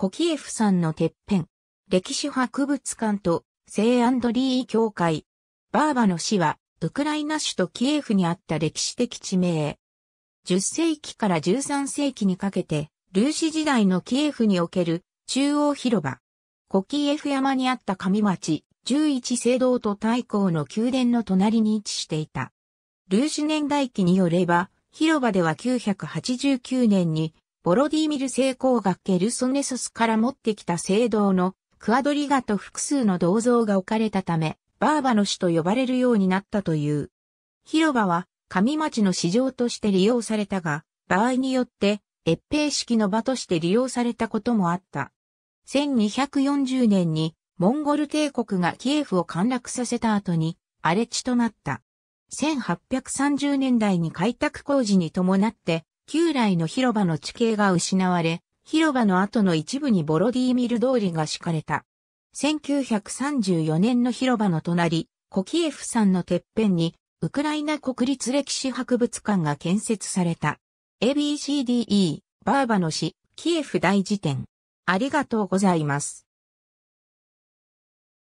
コキエフ山のてっぺん、歴史博物館と聖アンドリー教会。バーバの死は、ウクライナ首都キエフにあった歴史的地名。10世紀から13世紀にかけて、ルーシ時代のキエフにおける中央広場。コキエフ山にあった上町、11聖堂と太閤の宮殿の隣に位置していた。ルーシ年代記によれば、広場では989年にボロディミル聖光学ケルソネソスから持ってきた聖堂のクアドリガと複数の銅像が置かれたため、バーバの死と呼ばれるようになったという。広場は上町の市場として利用されたが、場合によって閲兵式の場として利用されたこともあった。1240年にモンゴル帝国がキエフを陥落させた後に荒れ地となった。1830年代に開拓工事に伴って旧来の広場の地形が失われ、広場の後の一部にボロディーミル通りが敷かれた。1934年の広場の隣、コキエフさんのてっぺんに、ウクライナ国立歴史博物館が建設された。ABCDE、バーバの詩、キエフ大辞典。ありがとうございます。